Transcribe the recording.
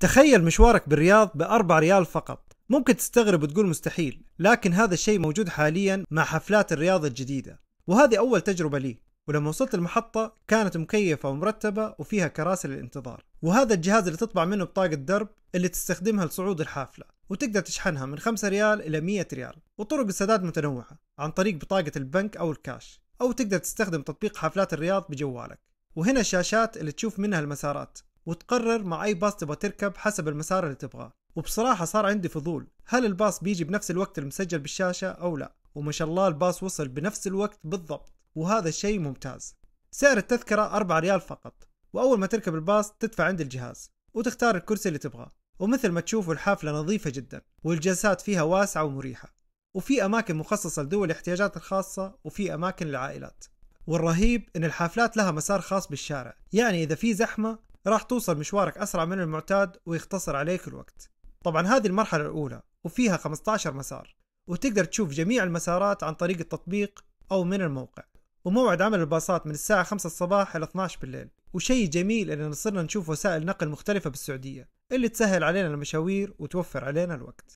تخيل مشوارك بالرياض بأربع ريال فقط ممكن تستغرب وتقول مستحيل لكن هذا الشيء موجود حاليا مع حفلات الرياض الجديدة وهذه أول تجربة لي ولما وصلت المحطة كانت مكيفة ومرتبة وفيها كراسي للانتظار وهذا الجهاز اللي تطبع منه بطاقة درب اللي تستخدمها لصعود الحافلة وتقدر تشحنها من 5 ريال إلى 100 ريال وطرق السداد متنوعة عن طريق بطاقة البنك أو الكاش أو تقدر تستخدم تطبيق حفلات الرياض بجوالك وهنا الشاشات اللي تشوف منها المسارات وتقرر مع أي باص تبغى تركب حسب المسار اللي تبغاه وبصراحة صار عندي فضول هل الباص بيجي بنفس الوقت المسجل بالشاشة أو لا وما شاء الله الباص وصل بنفس الوقت بالضبط وهذا شيء ممتاز سعر التذكرة 4 ريال فقط وأول ما تركب الباص تدفع عند الجهاز وتختار الكرسي اللي تبغاه ومثل ما تشوفوا الحافلة نظيفة جدا والجلسات فيها واسعة ومريحة وفي أماكن مخصصة لذوي الاحتياجات الخاصة وفي أماكن للعائلات والرهيب إن الحافلات لها مسار خاص بالشارع يعني إذا في زحمة راح توصل مشوارك أسرع من المعتاد ويختصر عليك الوقت طبعا هذه المرحلة الأولى وفيها 15 مسار وتقدر تشوف جميع المسارات عن طريق التطبيق أو من الموقع وموعد عمل الباصات من الساعة 5 الصباح إلى 12 بالليل وشيء جميل إننا صرنا نشوف وسائل نقل مختلفة بالسعودية اللي تسهل علينا المشاوير وتوفر علينا الوقت